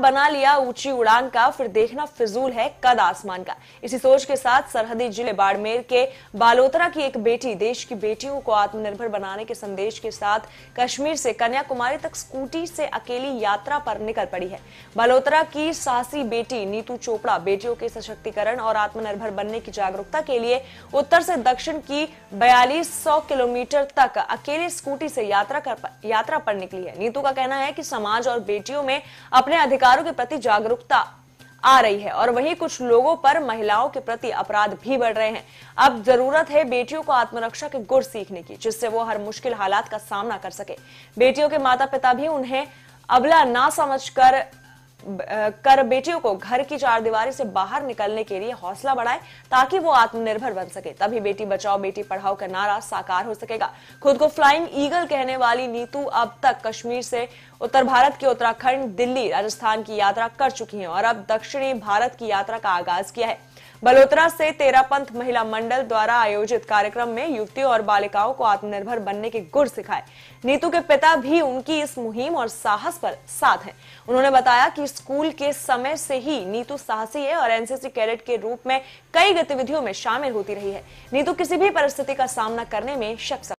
बना लिया ऊंची उड़ान का फिर देखना फिजूल है कद आसमान का इसी सोच के साथ सरहदी जिले बाड़मेर के बालोतरा की एक बेटी देश की बेटियों को आत्मनिर्भर बनाने के संदेश के साथ कश्मीर से कन्याकुमारी तक स्कूटी से अकेली यात्रा पर निकल पड़ी है बालोतरा की सासी बेटी नीतू चोपड़ा बेटियों के सशक्तिकरण और आत्मनिर्भर बनने की जागरूकता के लिए उत्तर से दक्षिण की बयालीस किलोमीटर तक अकेले स्कूटी से यात्रा कर यात्रा पर निकली है नीतू का कहना है कि समाज और बेटियों में अपने अधिकार अधिकारों के प्रति जागरूकता आ रही है और वहीं कुछ लोगों पर महिलाओं के प्रति अपराध भी बढ़ रहे हैं अब जरूरत है बेटियों को आत्मरक्षा के गुर सीखने की जिससे वो हर मुश्किल हालात का सामना कर सके बेटियों के माता पिता भी उन्हें अबला ना समझकर कर बेटियों को घर की चार दीवारी से बाहर निकलने के लिए हौसला बढ़ाए ताकि वो आत्मनिर्भर बन सके तभी बेटी बचाओ बेटी पढ़ाओ का नारा साकार हो सकेगा खुद को फ्लाइंग ईगल कहने वाली नीतू अब तक कश्मीर से उत्तर भारत के उत्तराखंड दिल्ली राजस्थान की यात्रा कर चुकी है और अब दक्षिणी भारत की यात्रा का आगाज किया है बलोतरा से तेरा पंथ महिला मंडल द्वारा आयोजित कार्यक्रम में युवतियों और बालिकाओं को आत्मनिर्भर बनने के गुर सिखाए नीतू के पिता भी उनकी इस मुहिम और साहस पर साथ हैं उन्होंने बताया कि स्कूल के समय से ही नीतू साहसी है और एनसीसी कैडेट के रूप में कई गतिविधियों में शामिल होती रही है नीतू किसी भी परिस्थिति का सामना करने में शख्स